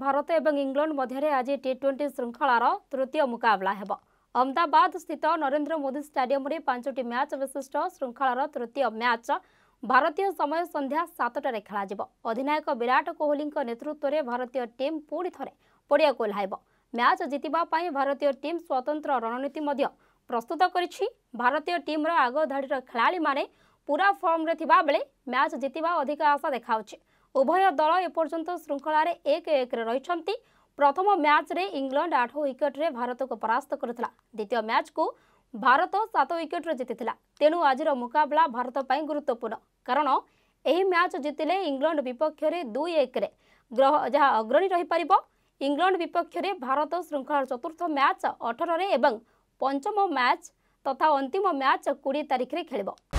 ଭାରତ ଏବଂ ଇଂଲଣ୍ଡ ମଧ୍ୟରେ ଆଜି ଟି ଟ୍ୱେଣ୍ଟି ଶୃଙ୍ଖଳାର ତୃତୀୟ ମୁକାବିଲା ହେବ ଅହମ୍ମଦାବାଦସ୍ଥିତ ନରେନ୍ଦ୍ର ମୋଦି ଷ୍ଟାଡିୟମରେ ପାଞ୍ଚଟି ମ୍ୟାଚ୍ ବିଶିଷ୍ଟ ଶୃଙ୍ଖଳାର ତୃତୀୟ ମ୍ୟାଚ୍ ଭାରତୀୟ ସମୟ ସନ୍ଧ୍ୟା ସାତଟାରେ ଖେଳାଯିବ ଅଧିନାୟକ ବିରାଟ କୋହଲିଙ୍କ ନେତୃତ୍ୱରେ ଭାରତୀୟ ଟିମ୍ ପୁଣି ଥରେ ପଡ଼ିଆକୁ ଓହ୍ଲାଇବ ମ୍ୟାଚ୍ ଜିତିବା ପାଇଁ ଭାରତୀୟ ଟିମ୍ ସ୍ୱତନ୍ତ୍ର ରଣନୀତି ମଧ୍ୟ ପ୍ରସ୍ତୁତ କରିଛି ଭାରତୀୟ ଟିମ୍ର ଆଗଧାଡ଼ିର ଖେଳାଳିମାନେ ପୁରା ଫର୍ମରେ ଥିବାବେଳେ ମ୍ୟାଚ୍ ଜିତିବା ଅଧିକ ଆଶା ଦେଖାଉଛି ଉଭୟ ଦଳ ଏପର୍ଯ୍ୟନ୍ତ ଶୃଙ୍ଖଳାରେ ଏକ ଏକରେ ରହିଛନ୍ତି ପ୍ରଥମ ମ୍ୟାଚ୍ରେ ଇଂଲଣ୍ଡ ଆଠ ୱିକେଟ୍ରେ ଭାରତକୁ ପରାସ୍ତ କରିଥିଲା ଦ୍ୱିତୀୟ ମ୍ୟାଚ୍କୁ ଭାରତ ସାତ ୱିକେଟ୍ରେ ଜିତିଥିଲା ତେଣୁ ଆଜିର ମୁକାବିଲା ଭାରତ ପାଇଁ ଗୁରୁତ୍ୱପୂର୍ଣ୍ଣ କାରଣ ଏହି ମ୍ୟାଚ୍ ଜିତିଲେ ଇଂଲଣ୍ଡ ବିପକ୍ଷରେ ଦୁଇ ଏକରେ ଗ୍ରହ ଯାହା ଅଗ୍ରଣୀ ରହିପାରିବ ଇଂଲଣ୍ଡ ବିପକ୍ଷରେ ଭାରତ ଶୃଙ୍ଖଳାର ଚତୁର୍ଥ ମ୍ୟାଚ୍ ଅଠରରେ ଏବଂ ପଞ୍ଚମ ମ୍ୟାଚ୍ ତଥା ଅନ୍ତିମ ମ୍ୟାଚ୍ କୋଡ଼ିଏ ତାରିଖରେ ଖେଳିବ